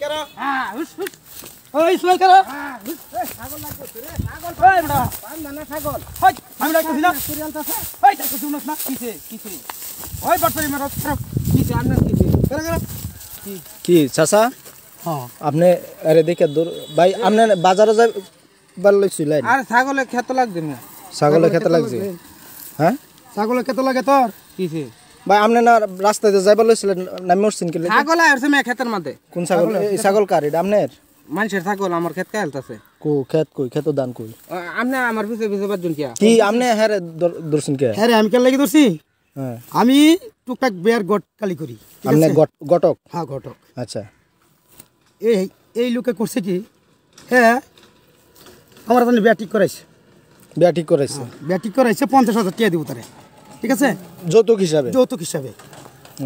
হ্যাঁ, হ্যাঁ, কি হ্যাঁ আপনি আরে দেখে দূর ভাই আপনি বাজারে যাই বার আর ছাগলের খেতে লাগবে না ছাগলের খেতে লাগছে হ্যাঁ ছাগলের খেতে লাগে তোর কিছে ভাই না রাস্তাতে যাইবার লইছিলেন নামি মরছেন ছাগল আইছে মে ক্ষেতের মধ্যে কোন ছাগল ছাগল কার এটা আপনার ছাগল আমার ক্ষেত কালতাছে কো ক্ষেত কই ক্ষেত দান কই আপনি আমার পিছে পিছে বাজন কি কি আপনি হ্যাঁ আমি কেন লাগি দর্শি হ্যাঁ। আমি টুকটাক বেয়ার গট কালি করি আপনি গটক হ্যাঁ গটক আচ্ছা এই এই লোকে করছে কি হ্যাঁ আমার জন্য ব্যাটিক করাইছে ঠিক করাইছে ব্যাটিক করাইছে পঞ্চাশ হাজার টাকা দিব তারে ঠিক আছে যৌতুক হিসাবে যৌতুক হিসাবে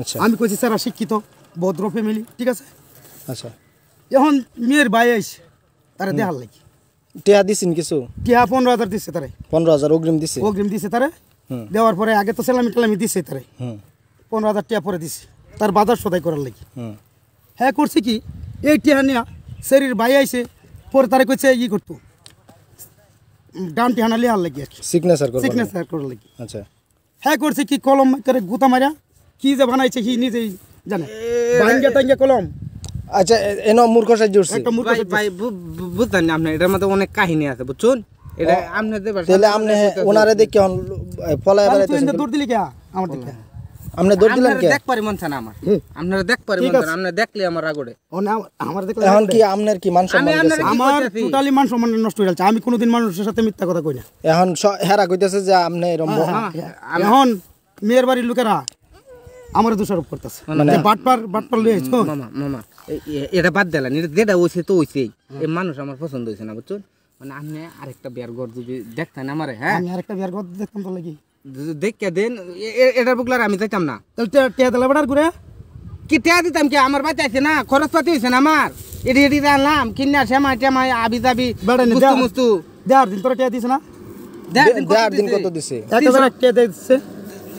আচ্ছা আমি কইছি স্যার শিক্ষিত ভদ্র ফ্যামিলি ঠিক আছে আচ্ছা এখন মেয়ের ভাই আইসে তার দেহার লাগি টিয়া দিছেন কিছু টিয়া পনেরো হাজার দিচ্ছে তারে পনেরো হাজার অগ্রিম দিছে অগ্রিম দিছে তারে দেওয়ার পরে আগে তো সেলামি টেলামি দিছে তারে পনেরো হাজার টিয়া পরে দিছে তার বাজার সদাই করার লাগি হ্যাঁ করছে কি এই টিয়া নিয়া শরীর ভাই আইসে পরে তারে কইছে ই করতো ডান টিহানা লিহার লাগি সিগনেচার সিগনেচার করার লাগি আচ্ছা হ্যাঁ করছে কি কলম করে গুতা মারা কি যে বানাইছে কি নিজেই জানে ভাঙ্গা টাঙ্গা কলম আচ্ছা এনো মূর্খ সাহায্য একটা মূর্খ ভাই না আপনি এটার মধ্যে অনেক কাহিনী আছে বুঝছুন এটা আপনি তাহলে আপনি ওনারে দেখে ফলায় দূর দিলি কে আমার দিকে দৌড় কে দেখ আমার আপনারা দেখ দেখলে আমার রাগড়ে আমার দেখলে এখন কি আপনার কি মান সম্মান আমার টোটালি মান সম্মান নষ্ট হয়ে আমি কোনোদিন মানুষের সাথে মিথ্যা কথা কই না এখন হেরা কইতেছে যে আপনি এরকম হ্যাঁ, হ্যাঁ, হ্যাঁ, এখন মেয়ের বাড়ির লোকেরা আমার দোষারোপ করতেছে মানে বাটপার বাটপার লই আইছো মামা মামা এটা বাদ দেলা এটা যেটা হইছে তো হইছেই এই মানুষ আমার পছন্দ হইছে না বুঝছো মানে আপনি আরেকটা বিয়ার ঘর যদি দেখতেন আমারে হ্যাঁ আমি আরেকটা বিয়ার ঘর দেখতাম তো লাগি দেখে দেন এটার বুকলার আমি যাইতাম না টিয়া ঘুরে কি টিয়া দিতাম কি আমার বাচ্চা আছে না খরচ পাতি হয়েছে না আমার এটি এটি রানলাম কিনা শ্যামা টেমা আবি যাবি মুস্তু দেড় দিন তোরা টিয়া দিস না দিন কত এক হাজার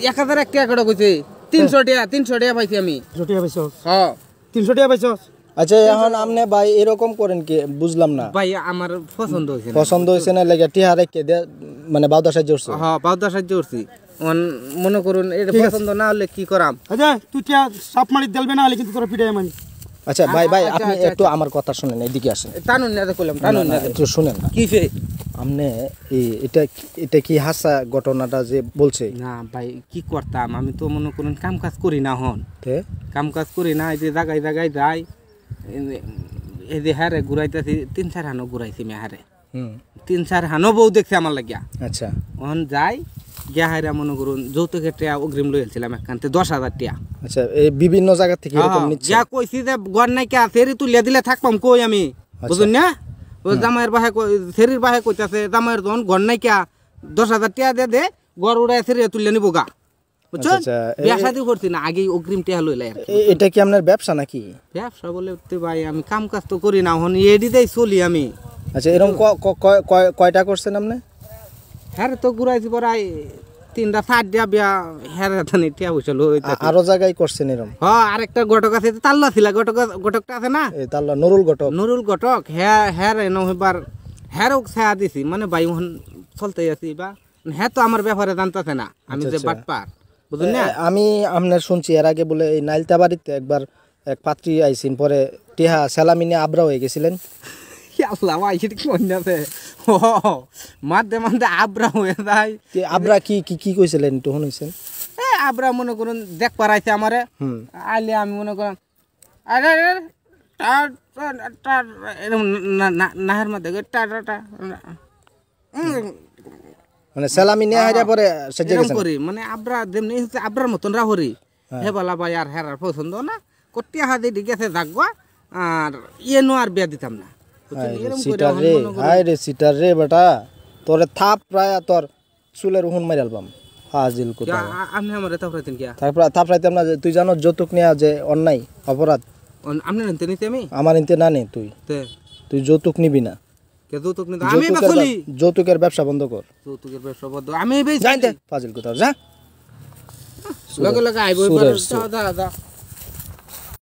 এক হাজার এক কটা কইছে তিনশো টিয়া তিনশো টিয়া পাইছি আমি তিনশো টিয়া পাইছ হ্যাঁ তিনশো টিয়া পাইছ আচ্ছা এখন আপনি ভাই এরকম করেন কি বুঝলাম না ভাই আমার পছন্দ হয়েছে পছন্দ হয়েছে না লেগে টিয়া রেখে দেয় মানে বাউদা সাহায্য করছো হ্যাঁ বাউদা সাহায্য করছি মনে করুন এটা পছন্দ না হলে কি করাম আচ্ছা তুই সাপ মারি দেবে না হলে কিন্তু তোর পিটাই মানি আচ্ছা ভাই ভাই আচ্ছা, আপনি আচ্ছা, একটু আচ্ছা। আমার কথা শুনেন এদিকে আসেন টানুন না করলাম টানুন না একটু শুনেন কি আপনি এটা এটা কি হাসা ঘটনাটা যে বলছে না ভাই কি করতাম আমি তো মনে করুন কাম কাজ করি না হন কাম কাজ করি না এই যে জায়গায় জায়গায় যাই এই যে হারে হ্যাঁ ঘুরাইতেছি তিন চার হানো ঘুরাইছি মে হারে হ্যাঁ তিন চার হানো বউ দেখছে আমার লাগিয়া আচ্ছা ওখান যাই গিয়া হাইরা মনে করুন যৌতুকের টিয়া অগ্রিম লই এলছিলাম একখানতে দশ হাজার টিয়া আচ্ছা এই বিভিন্ন জায়গা থেকে যা হ্যাঁ, কইছি যে গড় নাই কে আছে তুলিয়া দিলে থাকবাম কই আমি আচ্ছা। বুঝুন না ও জামাইয়ের বাহে ফেরির বাহে কইতাছে জামাইয়ের যখন গড় নাই কে দশ হাজার টিয়া দে দে গড় উড়াই ফেরিয়া তুলিয়া নিবো গা আচ্ছা, আচ্ছা, এটা কি আপনার ব্যবসা নাকি ব্যবসা বলে ভাই আমি কাম কাজ তো করি না এখন এডিতেই চলি আমি আচ্ছা এরকম কয়টা করছেন আপনি হ্যাঁ তো ঘুরাইছি পরাই তিনটা হ্যাঁ, আরো করছেন এরকম ঘটক আছে তাল্লা ছিল ঘটকটা আছে না ঘটক ঘটক হ্যাঁ, হ্যাঁ এবার হ্যাঁ মানে বায়ুহন চলতে আছি বা হ্যাঁ তো আমার ব্যাপারে জানতেছে না আমি আচ্ছা, আচ্ছা। বুঝলেন না আমি আপনার শুনছি এর আগে বলে এই নাইলতা বাড়িতে একবার এক পাত্রী আইসিন পরে টিহা সেলামিনে আবরা হয়ে গেছিলেন আসলাম ভাই কি মনে আছে ও মাঝে মাঝে আবরা হয়ে যায় আবরা কি কি কি কইছিলেন একটু এ আবরা মনে করুন দেখ পারাইছে আমারে আইলে আমি মনে করেন আরে নাহের মধ্যে টা টা টা মানে সালামি মানে মতন রাহরি হ্যাঁ। হে বলা ভাই আর হেরার না কটিয়া হাতে গেছে জাগবা আর ইয়ে নো আর বিয়া দিতাম না তুই জানো যৌতুক নেওয়া যে অন্যায় অপরাধ আমার না নে তুই তুই যৌতুক নিবি না যৌতুকের ব্যবসা বন্ধ কর যৌতুকের ব্যবসা বন্ধ আমি ফাজিল কোথাও যা লগে লগে আইব দাদা